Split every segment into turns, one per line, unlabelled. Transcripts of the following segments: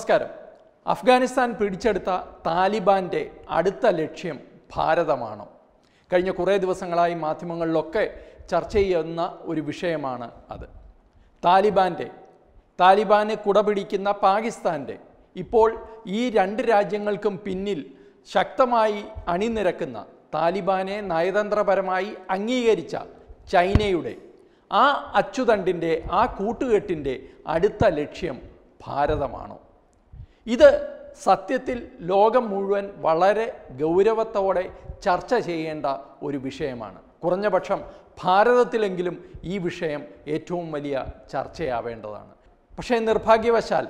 നമസ്കാരം അഫ്ഗാനിസ്ഥാൻ പിടിച്ചെടുത്ത താലിബാൻ്റെ അടുത്ത ലക്ഷ്യം ഭാരതമാണ് കഴിഞ്ഞ കുറേ ദിവസങ്ങളായി മാധ്യമങ്ങളിലൊക്കെ ചർച്ച ചെയ്യുന്ന ഒരു വിഷയമാണ് അത് താലിബാൻ്റെ താലിബാനെ കുടപിടിക്കുന്ന പാകിസ്ഥാൻ്റെ ഇപ്പോൾ ഈ രണ്ട് രാജ്യങ്ങൾക്കും പിന്നിൽ ശക്തമായി അണിനിരക്കുന്ന താലിബാനെ നയതന്ത്രപരമായി അംഗീകരിച്ച ചൈനയുടെ ആ അച്ചുതണ്ടിൻ്റെ ആ കൂട്ടുകെട്ടിൻ്റെ അടുത്ത ലക്ഷ്യം ഭാരതമാണോ ഇത് സത്യത്തിൽ ലോകം മുഴുവൻ വളരെ ഗൗരവത്തോടെ ചർച്ച ചെയ്യേണ്ട ഒരു വിഷയമാണ് കുറഞ്ഞപക്ഷം ഭാരതത്തിലെങ്കിലും ഈ വിഷയം ഏറ്റവും വലിയ ചർച്ചയാവേണ്ടതാണ് പക്ഷേ നിർഭാഗ്യവശാൽ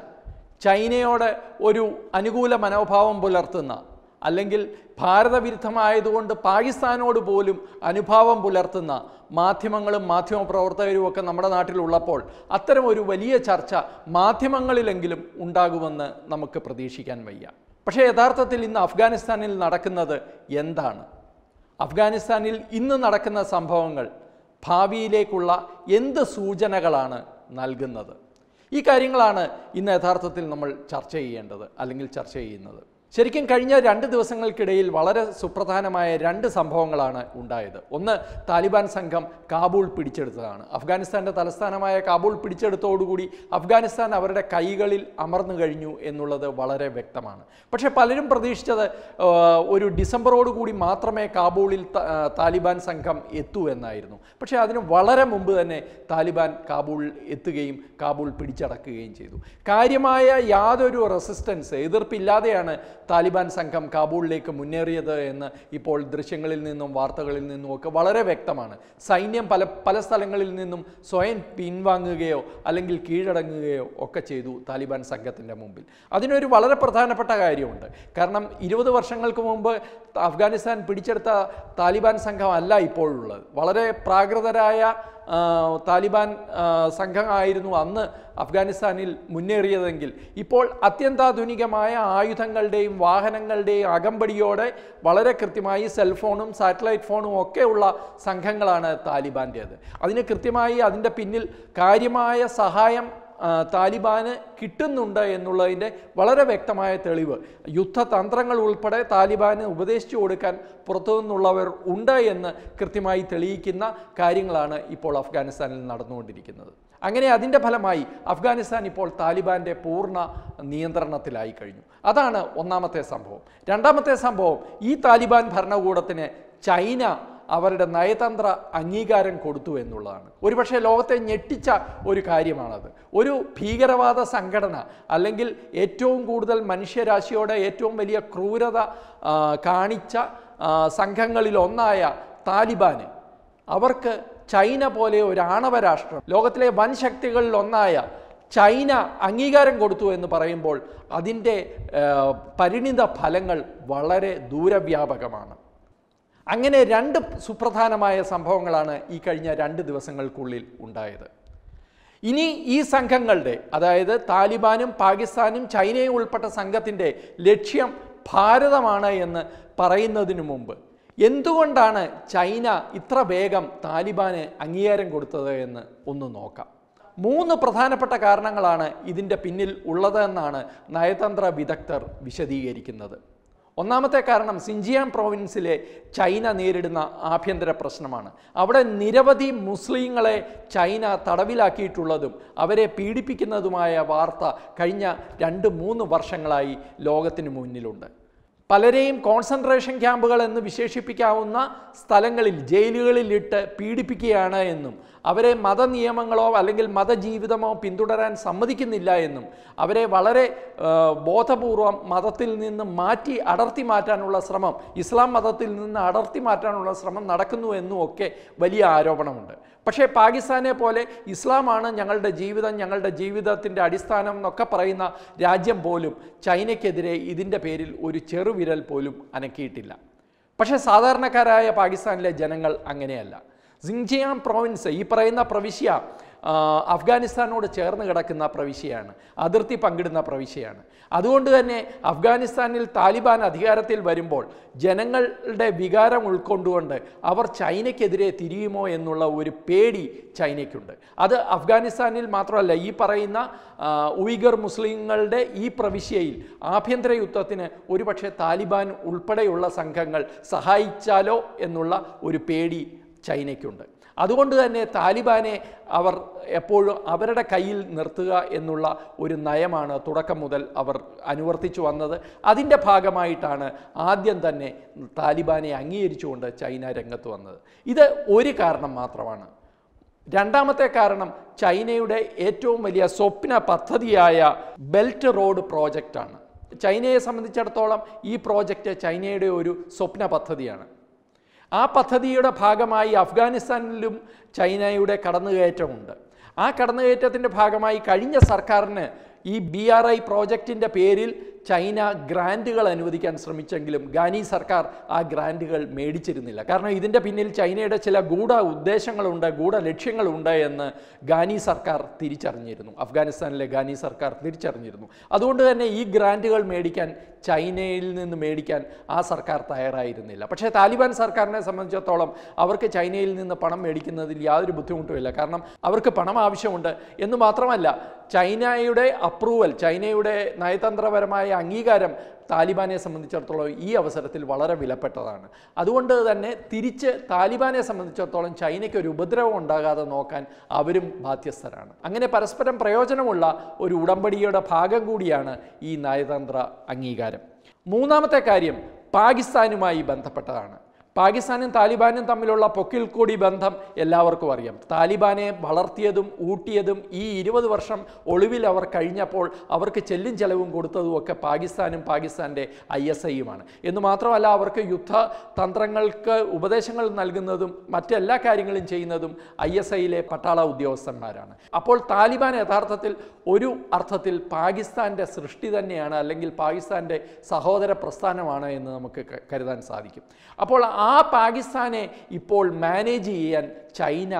ചൈനയോട് ഒരു അനുകൂല മനോഭാവം പുലർത്തുന്ന അല്ലെങ്കിൽ ഭാരതവിരുദ്ധമായതുകൊണ്ട് പാകിസ്ഥാനോട് പോലും അനുഭാവം പുലർത്തുന്ന മാധ്യമങ്ങളും മാധ്യമപ്രവർത്തകരും ഒക്കെ നമ്മുടെ നാട്ടിലുള്ളപ്പോൾ അത്തരം ഒരു വലിയ ചർച്ച മാധ്യമങ്ങളിലെങ്കിലും ഉണ്ടാകുമെന്ന് നമുക്ക് പ്രതീക്ഷിക്കാൻ വയ്യ പക്ഷേ യഥാർത്ഥത്തിൽ ഇന്ന് അഫ്ഗാനിസ്ഥാനിൽ നടക്കുന്നത് എന്താണ് അഫ്ഗാനിസ്ഥാനിൽ ഇന്ന് നടക്കുന്ന സംഭവങ്ങൾ ഭാവിയിലേക്കുള്ള എന്ത് സൂചനകളാണ് നൽകുന്നത് ഈ കാര്യങ്ങളാണ് ഇന്ന് യഥാർത്ഥത്തിൽ നമ്മൾ ചർച്ച ചെയ്യേണ്ടത് അല്ലെങ്കിൽ ചർച്ച ചെയ്യുന്നത് ശരിക്കും കഴിഞ്ഞ രണ്ട് ദിവസങ്ങൾക്കിടയിൽ വളരെ സുപ്രധാനമായ രണ്ട് സംഭവങ്ങളാണ് ഉണ്ടായത് ഒന്ന് താലിബാൻ സംഘം കാബൂൾ പിടിച്ചെടുത്തതാണ് അഫ്ഗാനിസ്ഥാൻ്റെ തലസ്ഥാനമായ കാബൂൾ പിടിച്ചെടുത്തോടുകൂടി അഫ്ഗാനിസ്ഥാൻ അവരുടെ കൈകളിൽ അമർന്നു കഴിഞ്ഞു എന്നുള്ളത് വളരെ വ്യക്തമാണ് പക്ഷേ പലരും പ്രതീക്ഷിച്ചത് ഒരു ഡിസംബറോടുകൂടി മാത്രമേ കാബൂളിൽ താലിബാൻ സംഘം എത്തൂ എന്നായിരുന്നു പക്ഷേ അതിന് വളരെ മുമ്പ് തന്നെ താലിബാൻ കാബൂൾ എത്തുകയും കാബൂൾ പിടിച്ചടക്കുകയും ചെയ്തു കാര്യമായ യാതൊരു റെസിസ്റ്റൻസ് എതിർപ്പില്ലാതെയാണ് താലിബാൻ സംഘം കാബൂളിലേക്ക് മുന്നേറിയത് എന്ന് ഇപ്പോൾ ദൃശ്യങ്ങളിൽ നിന്നും വാർത്തകളിൽ നിന്നും ഒക്കെ വളരെ വ്യക്തമാണ് സൈന്യം പല പല സ്ഥലങ്ങളിൽ നിന്നും സ്വയം പിൻവാങ്ങുകയോ അല്ലെങ്കിൽ കീഴടങ്ങുകയോ ഒക്കെ ചെയ്തു താലിബാൻ സംഘത്തിൻ്റെ മുമ്പിൽ അതിനൊരു വളരെ പ്രധാനപ്പെട്ട കാര്യമുണ്ട് കാരണം ഇരുപത് വർഷങ്ങൾക്ക് മുമ്പ് അഫ്ഗാനിസ്ഥാൻ പിടിച്ചെടുത്ത താലിബാൻ സംഘമല്ല ഇപ്പോഴുള്ളത് വളരെ പ്രാകൃതരായ താലിബാൻ സംഘമായിരുന്നു അന്ന് അഫ്ഗാനിസ്ഥാനിൽ മുന്നേറിയതെങ്കിൽ ഇപ്പോൾ അത്യന്താധുനികമായ ആയുധങ്ങളുടെയും വാഹനങ്ങളുടെയും അകമ്പടിയോടെ വളരെ കൃത്യമായി സെൽഫോണും സാറ്റലൈറ്റ് ഫോണും ഒക്കെയുള്ള സംഘങ്ങളാണ് താലിബാൻ്റേത് അതിന് കൃത്യമായി അതിൻ്റെ പിന്നിൽ കാര്യമായ സഹായം താലിബാന് കിട്ടുന്നുണ്ട് എന്നുള്ളതിൻ്റെ വളരെ വ്യക്തമായ തെളിവ് യുദ്ധതന്ത്രങ്ങൾ ഉൾപ്പെടെ താലിബാന് ഉപദേശിച്ചു കൊടുക്കാൻ പുറത്തു നിന്നുള്ളവർ ഉണ്ട് എന്ന് കൃത്യമായി തെളിയിക്കുന്ന കാര്യങ്ങളാണ് ഇപ്പോൾ അഫ്ഗാനിസ്ഥാനിൽ നടന്നുകൊണ്ടിരിക്കുന്നത് അങ്ങനെ അതിൻ്റെ ഫലമായി അഫ്ഗാനിസ്ഥാൻ ഇപ്പോൾ താലിബാൻ്റെ പൂർണ്ണ നിയന്ത്രണത്തിലായി കഴിഞ്ഞു അതാണ് ഒന്നാമത്തെ സംഭവം രണ്ടാമത്തെ സംഭവം ഈ താലിബാൻ ഭരണകൂടത്തിന് ചൈന അവരുടെ നയതന്ത്ര അംഗീകാരം കൊടുത്തു എന്നുള്ളതാണ് ഒരുപക്ഷെ ലോകത്തെ ഞെട്ടിച്ച ഒരു കാര്യമാണത് ഒരു ഭീകരവാദ സംഘടന അല്ലെങ്കിൽ ഏറ്റവും കൂടുതൽ മനുഷ്യരാശിയോടെ ഏറ്റവും വലിയ ക്രൂരത കാണിച്ച സംഘങ്ങളിൽ ഒന്നായ താലിബാന് അവർക്ക് ചൈന പോലെ ഒരു ആണവ രാഷ്ട്രം ലോകത്തിലെ വൻ ശക്തികളിൽ ഒന്നായ ചൈന അംഗീകാരം കൊടുത്തു എന്ന് പറയുമ്പോൾ അതിൻ്റെ പരിണിത ഫലങ്ങൾ വളരെ ദൂരവ്യാപകമാണ് അങ്ങനെ രണ്ട് സുപ്രധാനമായ സംഭവങ്ങളാണ് ഈ കഴിഞ്ഞ രണ്ട് ദിവസങ്ങൾക്കുള്ളിൽ ഉണ്ടായത് ഇനി ഈ സംഘങ്ങളുടെ അതായത് താലിബാനും പാകിസ്ഥാനും ചൈനയും ഉൾപ്പെട്ട സംഘത്തിൻ്റെ ലക്ഷ്യം ഭാരതമാണ് എന്ന് പറയുന്നതിനു മുമ്പ് എന്തുകൊണ്ടാണ് ചൈന ഇത്ര വേഗം താലിബാന് അംഗീകാരം കൊടുത്തത് എന്ന് ഒന്ന് നോക്കാം മൂന്ന് പ്രധാനപ്പെട്ട കാരണങ്ങളാണ് ഇതിൻ്റെ പിന്നിൽ ഉള്ളതെന്നാണ് നയതന്ത്ര വിദഗ്ധർ വിശദീകരിക്കുന്നത് ഒന്നാമത്തെ കാരണം സിഞ്ചിയാൻ പ്രോവിൻസിലെ ചൈന നേരിടുന്ന ആഭ്യന്തര പ്രശ്നമാണ് അവിടെ നിരവധി മുസ്ലിങ്ങളെ ചൈന തടവിലാക്കിയിട്ടുള്ളതും അവരെ പീഡിപ്പിക്കുന്നതുമായ വാർത്ത കഴിഞ്ഞ രണ്ട് മൂന്ന് വർഷങ്ങളായി ലോകത്തിന് മുന്നിലുണ്ട് പലരെയും കോൺസെൻട്രേഷൻ ക്യാമ്പുകൾ എന്ന് വിശേഷിപ്പിക്കാവുന്ന സ്ഥലങ്ങളിൽ ജയിലുകളിലിട്ട് പീഡിപ്പിക്കുകയാണ് എന്നും അവരെ മതനിയമങ്ങളോ അല്ലെങ്കിൽ മതജീവിതമോ പിന്തുടരാൻ സമ്മതിക്കുന്നില്ല എന്നും അവരെ വളരെ ബോധപൂർവം മതത്തിൽ നിന്ന് മാറ്റി അടർത്തി മാറ്റാനുള്ള ശ്രമം ഇസ്ലാം മതത്തിൽ നിന്ന് അടർത്തി മാറ്റാനുള്ള ശ്രമം നടക്കുന്നു എന്നും ഒക്കെ വലിയ ആരോപണമുണ്ട് പക്ഷേ പാകിസ്ഥാനെ പോലെ ഇസ്ലാമാണ് ഞങ്ങളുടെ ജീവിതം ഞങ്ങളുടെ ജീവിതത്തിൻ്റെ അടിസ്ഥാനം എന്നൊക്കെ പറയുന്ന രാജ്യം പോലും ചൈനയ്ക്കെതിരെ ഇതിൻ്റെ പേരിൽ ഒരു ചെറുവിരൽ പോലും അനക്കിയിട്ടില്ല പക്ഷേ സാധാരണക്കാരായ പാകിസ്ഥാനിലെ ജനങ്ങൾ അങ്ങനെയല്ല സിങ്ജിയാം പ്രോവിൻസ് ഈ പറയുന്ന പ്രവിശ്യ അഫ്ഗാനിസ്ഥാനോട് ചേർന്ന് കിടക്കുന്ന പ്രവിശ്യയാണ് അതിർത്തി പങ്കിടുന്ന പ്രവിശ്യയാണ് അതുകൊണ്ട് തന്നെ അഫ്ഗാനിസ്ഥാനിൽ താലിബാൻ അധികാരത്തിൽ വരുമ്പോൾ ജനങ്ങളുടെ വികാരം ഉൾക്കൊണ്ടുകൊണ്ട് അവർ ചൈനയ്ക്കെതിരെ തിരിയുമോ എന്നുള്ള ഒരു പേടി ചൈനയ്ക്കുണ്ട് അത് അഫ്ഗാനിസ്ഥാനിൽ മാത്രമല്ല ഈ പറയുന്ന ഉയ്ഗർ മുസ്ലിങ്ങളുടെ ഈ പ്രവിശ്യയിൽ ആഭ്യന്തര യുദ്ധത്തിന് ഒരുപക്ഷെ താലിബാൻ ഉൾപ്പെടെയുള്ള സംഘങ്ങൾ സഹായിച്ചാലോ എന്നുള്ള ഒരു പേടി ചൈനയ്ക്കുണ്ട് അതുകൊണ്ട് തന്നെ താലിബാനെ അവർ എപ്പോഴും അവരുടെ കയ്യിൽ നിർത്തുക എന്നുള്ള ഒരു നയമാണ് തുടക്കം മുതൽ അവർ അനുവർത്തിച്ചു വന്നത് അതിൻ്റെ ഭാഗമായിട്ടാണ് ആദ്യം തന്നെ താലിബാനെ അംഗീകരിച്ചുകൊണ്ട് ചൈന രംഗത്ത് വന്നത് ഇത് ഒരു കാരണം മാത്രമാണ് രണ്ടാമത്തെ കാരണം ചൈനയുടെ ഏറ്റവും വലിയ സ്വപ്ന പദ്ധതിയായ ബെൽറ്റ് റോഡ് പ്രോജക്റ്റാണ് ചൈനയെ സംബന്ധിച്ചിടത്തോളം ഈ പ്രോജക്റ്റ് ചൈനയുടെ ഒരു സ്വപ്ന പദ്ധതിയാണ് ആ പദ്ധതിയുടെ ഭാഗമായി അഫ്ഗാനിസ്ഥാനിലും ചൈനയുടെ കടന്നുകയറ്റമുണ്ട് ആ കടന്നുകയറ്റത്തിൻ്റെ ഭാഗമായി കഴിഞ്ഞ സർക്കാരിന് ഈ ബി ആർ ഐ പ്രോജക്റ്റിൻ്റെ പേരിൽ ചൈന ഗ്രാൻഡുകൾ അനുവദിക്കാൻ ശ്രമിച്ചെങ്കിലും ഗാനി സർക്കാർ ആ ഗ്രാൻഡുകൾ മേടിച്ചിരുന്നില്ല കാരണം ഇതിൻ്റെ പിന്നിൽ ചൈനയുടെ ചില ഗൂഢ ഉദ്ദേശങ്ങളുണ്ട് ഗൂഢ ലക്ഷ്യങ്ങളുണ്ട് എന്ന് ഗാനി സർക്കാർ തിരിച്ചറിഞ്ഞിരുന്നു അഫ്ഗാനിസ്ഥാനിലെ ഗാനി സർക്കാർ തിരിച്ചറിഞ്ഞിരുന്നു അതുകൊണ്ട് തന്നെ ഈ ഗ്രാൻഡുകൾ മേടിക്കാൻ ചൈനയിൽ നിന്ന് മേടിക്കാൻ ആ സർക്കാർ തയ്യാറായിരുന്നില്ല പക്ഷേ താലിബാൻ സർക്കാരിനെ സംബന്ധിച്ചിടത്തോളം അവർക്ക് ചൈനയിൽ നിന്ന് പണം മേടിക്കുന്നതിൽ യാതൊരു ബുദ്ധിമുട്ടുമില്ല കാരണം അവർക്ക് പണം ആവശ്യമുണ്ട് എന്ന് മാത്രമല്ല ചൈനയുടെ അപ്രൂവൽ ചൈനയുടെ നയതന്ത്രപരമായ അംഗീകാരം താലിബാനെ സംബന്ധിച്ചിടത്തോളം ഈ അവസരത്തിൽ വളരെ വിലപ്പെട്ടതാണ് അതുകൊണ്ട് തന്നെ തിരിച്ച് താലിബാനെ സംബന്ധിച്ചിടത്തോളം ചൈനയ്ക്ക് ഒരു ഉപദ്രവം ഉണ്ടാകാതെ നോക്കാൻ അവരും ബാധ്യസ്ഥരാണ് അങ്ങനെ പരസ്പരം പ്രയോജനമുള്ള ഒരു ഉടമ്പടിയുടെ ഭാഗം കൂടിയാണ് ഈ നയതന്ത്ര അംഗീകാരം മൂന്നാമത്തെ കാര്യം പാകിസ്ഥാനുമായി ബന്ധപ്പെട്ടതാണ് പാകിസ്ഥാനും താലിബാനും തമ്മിലുള്ള പൊക്കിൽ കൂടി ബന്ധം എല്ലാവർക്കും അറിയാം താലിബാനെ വളർത്തിയതും ഊട്ടിയതും ഈ ഇരുപത് വർഷം ഒളിവിൽ അവർ കഴിഞ്ഞപ്പോൾ അവർക്ക് ചെല്ലും ചെലവും കൊടുത്തതും ഒക്കെ പാകിസ്ഥാനും പാകിസ്ഥാൻ്റെ ഐ എസ് ഐയുമാണ് എന്ന് മാത്രമല്ല അവർക്ക് യുദ്ധ തന്ത്രങ്ങൾക്ക് ഉപദേശങ്ങൾ നൽകുന്നതും മറ്റെല്ലാ കാര്യങ്ങളും ചെയ്യുന്നതും ഐ എസ് ഐയിലെ പട്ടാള ഉദ്യോഗസ്ഥന്മാരാണ് അപ്പോൾ താലിബാൻ യഥാർത്ഥത്തിൽ ഒരു അർത്ഥത്തിൽ പാകിസ്ഥാൻ്റെ സൃഷ്ടി തന്നെയാണ് അല്ലെങ്കിൽ പാകിസ്ഥാൻ്റെ സഹോദര പ്രസ്ഥാനമാണ് എന്ന് നമുക്ക് കരുതാൻ സാധിക്കും അപ്പോൾ ആ പാകിസ്ഥാനെ ഇപ്പോൾ മാനേജ് ചെയ്യാൻ ചൈന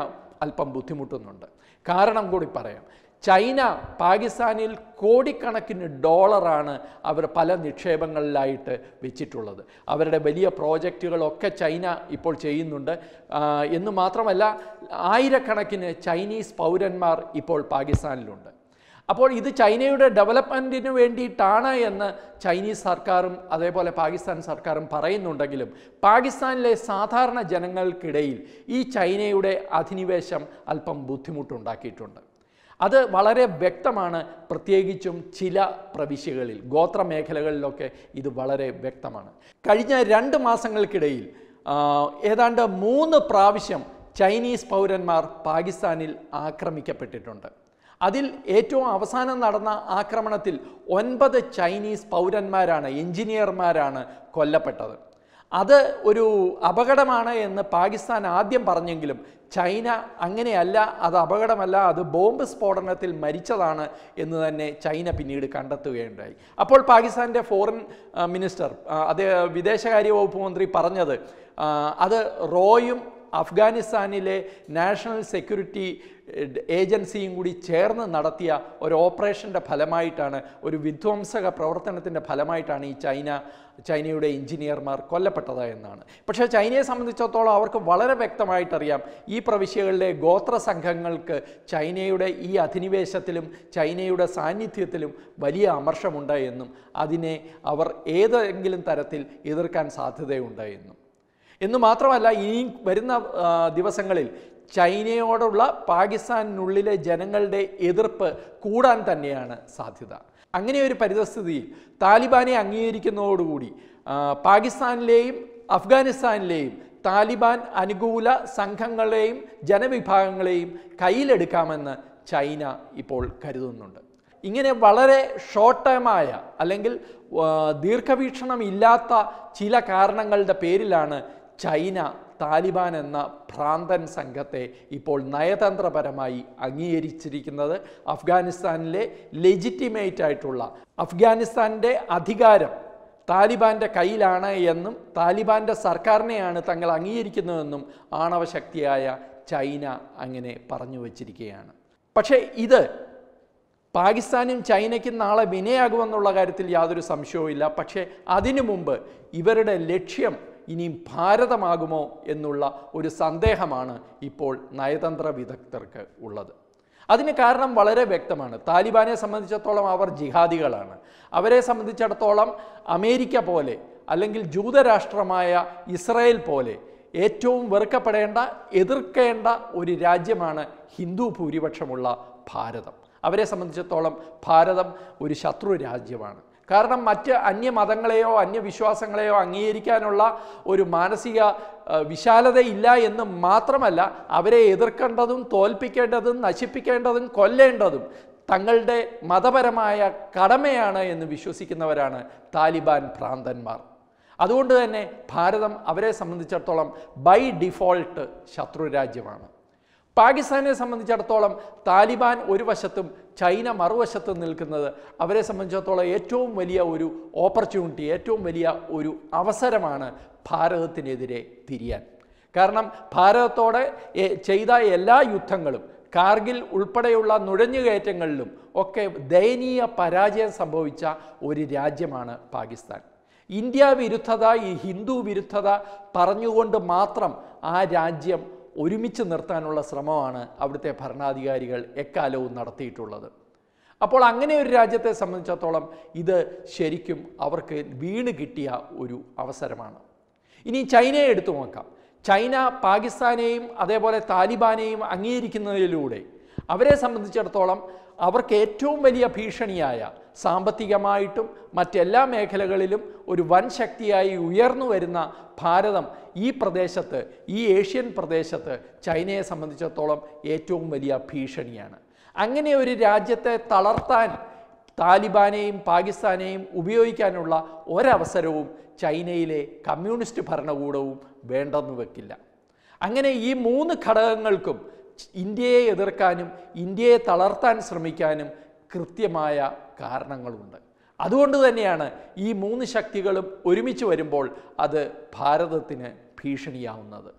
അല്പം ബുദ്ധിമുട്ടുന്നുണ്ട് കാരണം കൂടി പറയാം ചൈന പാകിസ്ഥാനിൽ കോടിക്കണക്കിന് ഡോളറാണ് അവർ പല നിക്ഷേപങ്ങളിലായിട്ട് വെച്ചിട്ടുള്ളത് അവരുടെ വലിയ പ്രോജക്റ്റുകളൊക്കെ ചൈന ഇപ്പോൾ ചെയ്യുന്നുണ്ട് എന്ന് മാത്രമല്ല ആയിരക്കണക്കിന് ചൈനീസ് പൗരന്മാർ ഇപ്പോൾ പാകിസ്ഥാനിലുണ്ട് അപ്പോൾ ഇത് ചൈനയുടെ ഡെവലപ്മെൻറ്റിന് വേണ്ടിയിട്ടാണ് എന്ന് ചൈനീസ് സർക്കാരും അതേപോലെ പാകിസ്ഥാൻ സർക്കാരും പറയുന്നുണ്ടെങ്കിലും പാകിസ്ഥാനിലെ സാധാരണ ജനങ്ങൾക്കിടയിൽ ഈ ചൈനയുടെ അധിനിവേശം അല്പം ബുദ്ധിമുട്ടുണ്ടാക്കിയിട്ടുണ്ട് അത് വളരെ വ്യക്തമാണ് പ്രത്യേകിച്ചും ചില പ്രവിശ്യകളിൽ ഗോത്ര മേഖലകളിലൊക്കെ ഇത് വളരെ വ്യക്തമാണ് കഴിഞ്ഞ രണ്ട് മാസങ്ങൾക്കിടയിൽ ഏതാണ്ട് മൂന്ന് പ്രാവശ്യം ചൈനീസ് പൗരന്മാർ പാകിസ്ഥാനിൽ ആക്രമിക്കപ്പെട്ടിട്ടുണ്ട് അതിൽ ഏറ്റവും അവസാനം നടന്ന ആക്രമണത്തിൽ ഒൻപത് ചൈനീസ് പൗരന്മാരാണ് എഞ്ചിനീയർമാരാണ് കൊല്ലപ്പെട്ടത് അത് ഒരു അപകടമാണ് എന്ന് പാകിസ്ഥാൻ ആദ്യം പറഞ്ഞെങ്കിലും ചൈന അങ്ങനെയല്ല അത് അപകടമല്ല അത് ബോംബ് സ്ഫോടനത്തിൽ മരിച്ചതാണ് എന്ന് തന്നെ ചൈന പിന്നീട് കണ്ടെത്തുകയുണ്ടായി അപ്പോൾ പാകിസ്ഥാൻ്റെ ഫോറിൻ മിനിസ്റ്റർ അത് വിദേശകാര്യ വകുപ്പ് മന്ത്രി പറഞ്ഞത് അത് റോയും അഫ്ഗാനിസ്ഥാനിലെ നാഷണൽ സെക്യൂരിറ്റി ഏജൻസിയും കൂടി ചേർന്ന് നടത്തിയ ഒരു ഓപ്പറേഷൻ്റെ ഫലമായിട്ടാണ് ഒരു വിധ്വംസക പ്രവർത്തനത്തിൻ്റെ ഫലമായിട്ടാണ് ഈ ചൈന ചൈനയുടെ എഞ്ചിനീയർമാർ കൊല്ലപ്പെട്ടത് എന്നാണ് പക്ഷേ ചൈനയെ സംബന്ധിച്ചിടത്തോളം അവർക്ക് വളരെ വ്യക്തമായിട്ടറിയാം ഈ പ്രവിശ്യകളിലെ ഗോത്ര സംഘങ്ങൾക്ക് ചൈനയുടെ ഈ അധിനിവേശത്തിലും ചൈനയുടെ സാന്നിധ്യത്തിലും വലിയ അമർഷമുണ്ട് എന്നും അതിനെ അവർ ഏതെങ്കിലും തരത്തിൽ എതിർക്കാൻ സാധ്യതയുണ്ട് എന്നും എന്നു മാത്രമല്ല ഇനി വരുന്ന ദിവസങ്ങളിൽ ചൈനയോടുള്ള പാകിസ്ഥാനിനുള്ളിലെ ജനങ്ങളുടെ എതിർപ്പ് കൂടാൻ തന്നെയാണ് സാധ്യത അങ്ങനെ ഒരു പരിതസ്ഥിതിയിൽ താലിബാനെ അംഗീകരിക്കുന്നതോടുകൂടി പാകിസ്ഥാനിലെയും അഫ്ഗാനിസ്ഥാനിലെയും താലിബാൻ അനുകൂല സംഘങ്ങളെയും ജനവിഭാഗങ്ങളെയും കയ്യിലെടുക്കാമെന്ന് ചൈന ഇപ്പോൾ കരുതുന്നുണ്ട് ഇങ്ങനെ വളരെ ഷോർട്ട് ടൈമായ അല്ലെങ്കിൽ ദീർഘവീക്ഷണം ഇല്ലാത്ത ചില കാരണങ്ങളുടെ പേരിലാണ് ചൈന താലിബാൻ എന്ന ഭ്രാന്തൻ സംഘത്തെ ഇപ്പോൾ നയതന്ത്രപരമായി അംഗീകരിച്ചിരിക്കുന്നത് അഫ്ഗാനിസ്ഥാനിലെ ലെജിറ്റിമേറ്റ് ആയിട്ടുള്ള അഫ്ഗാനിസ്ഥാൻ്റെ അധികാരം താലിബാൻ്റെ കയ്യിലാണ് എന്നും താലിബാൻ്റെ സർക്കാരിനെയാണ് തങ്ങൾ അംഗീകരിക്കുന്നതെന്നും ആണവശക്തിയായ ചൈന അങ്ങനെ പറഞ്ഞു വച്ചിരിക്കുകയാണ് പക്ഷേ ഇത് പാകിസ്ഥാനും ചൈനയ്ക്കും നാളെ വിനയാകുമെന്നുള്ള കാര്യത്തിൽ യാതൊരു സംശയവുമില്ല പക്ഷേ അതിനു മുമ്പ് ഇവരുടെ ലക്ഷ്യം ഇനിയും ഭാരതമാകുമോ എന്നുള്ള ഒരു സന്ദേഹമാണ് ഇപ്പോൾ നയതന്ത്ര വിദഗ്ധർക്ക് ഉള്ളത് അതിന് കാരണം വളരെ വ്യക്തമാണ് താലിബാനെ സംബന്ധിച്ചിടത്തോളം അവർ ജിഹാദികളാണ് അവരെ സംബന്ധിച്ചിടത്തോളം അമേരിക്ക പോലെ അല്ലെങ്കിൽ ജൂതരാഷ്ട്രമായ ഇസ്രായേൽ പോലെ ഏറ്റവും വെറുക്കപ്പെടേണ്ട എതിർക്കേണ്ട ഒരു രാജ്യമാണ് ഹിന്ദു ഭൂരിപക്ഷമുള്ള ഭാരതം അവരെ സംബന്ധിച്ചിടത്തോളം ഭാരതം ഒരു ശത്രു രാജ്യമാണ് കാരണം മറ്റ് അന്യമതങ്ങളെയോ അന്യവിശ്വാസങ്ങളെയോ അംഗീകരിക്കാനുള്ള ഒരു മാനസിക വിശാലതയില്ല എന്ന് മാത്രമല്ല അവരെ എതിർക്കേണ്ടതും തോൽപ്പിക്കേണ്ടതും നശിപ്പിക്കേണ്ടതും കൊല്ലേണ്ടതും തങ്ങളുടെ മതപരമായ കടമയാണ് എന്ന് വിശ്വസിക്കുന്നവരാണ് താലിബാൻ ഭ്രാന്തന്മാർ അതുകൊണ്ട് തന്നെ ഭാരതം അവരെ സംബന്ധിച്ചിടത്തോളം ബൈ ഡിഫോൾട്ട് ശത്രുരാജ്യമാണ് പാകിസ്ഥാനെ സംബന്ധിച്ചിടത്തോളം താലിബാൻ ഒരു വശത്തും ചൈന മറുവശത്ത് നിൽക്കുന്നത് അവരെ സംബന്ധിച്ചിടത്തോളം ഏറ്റവും വലിയ ഒരു ഓപ്പർച്യൂണിറ്റി ഏറ്റവും വലിയ ഒരു അവസരമാണ് ഭാരതത്തിനെതിരെ തിരിയാൻ കാരണം ഭാരതത്തോടെ ചെയ്ത എല്ലാ യുദ്ധങ്ങളും കാർഗിൽ ഉൾപ്പെടെയുള്ള നുഴഞ്ഞുകയറ്റങ്ങളിലും ഒക്കെ ദയനീയ പരാജയം സംഭവിച്ച ഒരു രാജ്യമാണ് പാകിസ്ഥാൻ ഇന്ത്യ വിരുദ്ധത ഈ ഹിന്ദു വിരുദ്ധത പറഞ്ഞുകൊണ്ട് മാത്രം ആ രാജ്യം ഒരുമിച്ച് നിർത്താനുള്ള ശ്രമമാണ് അവിടുത്തെ ഭരണാധികാരികൾ എക്കാലവും നടത്തിയിട്ടുള്ളത് അപ്പോൾ അങ്ങനെ ഒരു രാജ്യത്തെ സംബന്ധിച്ചിടത്തോളം ഇത് ശരിക്കും അവർക്ക് വീണ് കിട്ടിയ ഒരു അവസരമാണ് ഇനി ചൈനയെ എടുത്തു നോക്കാം ചൈന പാകിസ്ഥാനെയും അതേപോലെ താലിബാനെയും അംഗീകരിക്കുന്നതിലൂടെ അവരെ സംബന്ധിച്ചിടത്തോളം അവർക്ക് ഏറ്റവും വലിയ ഭീഷണിയായ സാമ്പത്തികമായിട്ടും മറ്റെല്ലാ മേഖലകളിലും ഒരു വൻ ശക്തിയായി ഉയർന്നു വരുന്ന ഭാരതം ഈ പ്രദേശത്ത് ഈ ഏഷ്യൻ പ്രദേശത്ത് ചൈനയെ സംബന്ധിച്ചിടത്തോളം ഏറ്റവും വലിയ ഭീഷണിയാണ് അങ്ങനെ ഒരു രാജ്യത്തെ തളർത്താൻ താലിബാനെയും പാകിസ്ഥാനെയും ഉപയോഗിക്കാനുള്ള ഒരവസരവും ചൈനയിലെ കമ്മ്യൂണിസ്റ്റ് ഭരണകൂടവും വേണ്ടെന്ന് വെക്കില്ല അങ്ങനെ ഈ മൂന്ന് ഘടകങ്ങൾക്കും ഇന്ത്യയെ എതിർക്കാനും ഇന്ത്യയെ തളർത്താൻ ശ്രമിക്കാനും കൃത്യമായ കാരണങ്ങളുണ്ട് അതുകൊണ്ട് തന്നെയാണ് ഈ മൂന്ന് ശക്തികളും ഒരുമിച്ച് വരുമ്പോൾ അത് ഭാരതത്തിന് ഭീഷണിയാവുന്നത്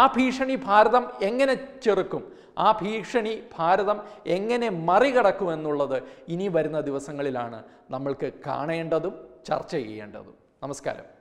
ആ ഭീഷണി ഭാരതം എങ്ങനെ ചെറുക്കും ആ ഭീഷണി ഭാരതം എങ്ങനെ മറികടക്കുമെന്നുള്ളത് ഇനി വരുന്ന ദിവസങ്ങളിലാണ് നമ്മൾക്ക് കാണേണ്ടതും ചർച്ച ചെയ്യേണ്ടതും നമസ്കാരം